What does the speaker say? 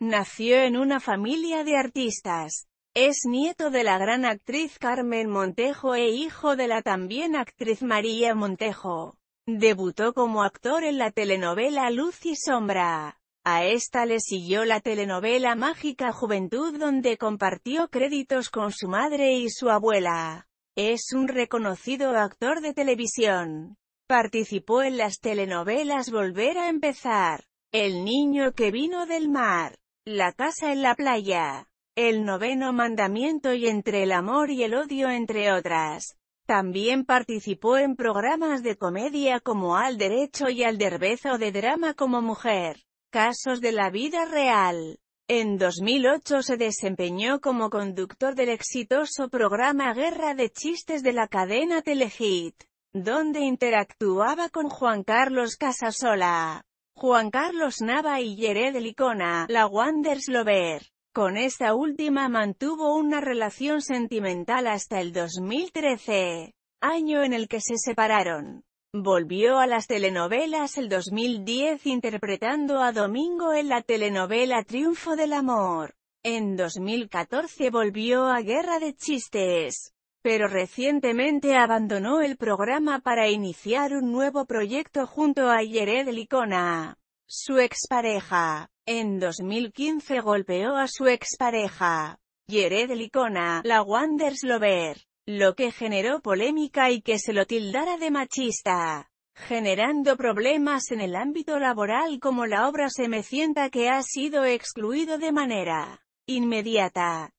Nació en una familia de artistas. Es nieto de la gran actriz Carmen Montejo e hijo de la también actriz María Montejo. Debutó como actor en la telenovela Luz y Sombra. A esta le siguió la telenovela Mágica Juventud donde compartió créditos con su madre y su abuela. Es un reconocido actor de televisión. Participó en las telenovelas Volver a empezar, El niño que vino del mar, la casa en la playa. El noveno mandamiento y entre el amor y el odio entre otras. También participó en programas de comedia como Al Derecho y Al derbezo o de drama como Mujer. Casos de la vida real. En 2008 se desempeñó como conductor del exitoso programa Guerra de Chistes de la cadena Telehit, donde interactuaba con Juan Carlos Casasola. Juan Carlos Nava y de Licona, la Wander Lover. Con esta última mantuvo una relación sentimental hasta el 2013, año en el que se separaron. Volvió a las telenovelas el 2010 interpretando a Domingo en la telenovela Triunfo del Amor. En 2014 volvió a Guerra de Chistes, pero recientemente abandonó el programa para iniciar un nuevo proyecto junto a Jared Licona, su expareja. En 2015 golpeó a su expareja, Jared Licona, la Wanders Lover, lo que generó polémica y que se lo tildara de machista generando problemas en el ámbito laboral como la obra se me sienta que ha sido excluido de manera inmediata.